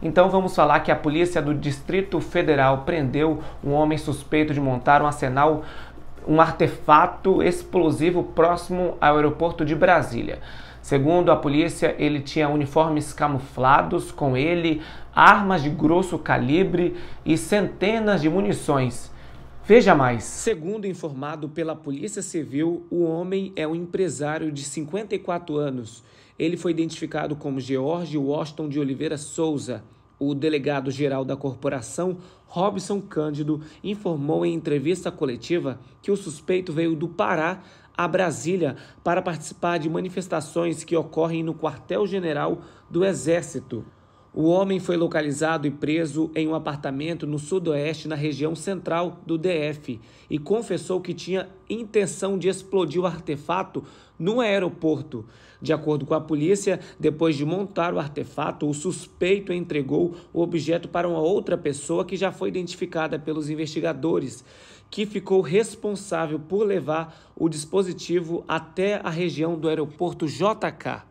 Então vamos falar que a polícia do Distrito Federal prendeu um homem suspeito de montar um arsenal um artefato explosivo próximo ao aeroporto de Brasília. Segundo a polícia, ele tinha uniformes camuflados com ele, armas de grosso calibre e centenas de munições. Veja mais. Segundo informado pela Polícia Civil, o homem é um empresário de 54 anos. Ele foi identificado como George Washington de Oliveira Souza. O delegado-geral da corporação, Robson Cândido, informou em entrevista coletiva que o suspeito veio do Pará a Brasília para participar de manifestações que ocorrem no quartel-general do Exército. O homem foi localizado e preso em um apartamento no sudoeste, na região central do DF, e confessou que tinha intenção de explodir o artefato no aeroporto. De acordo com a polícia, depois de montar o artefato, o suspeito entregou o objeto para uma outra pessoa que já foi identificada pelos investigadores, que ficou responsável por levar o dispositivo até a região do aeroporto JK.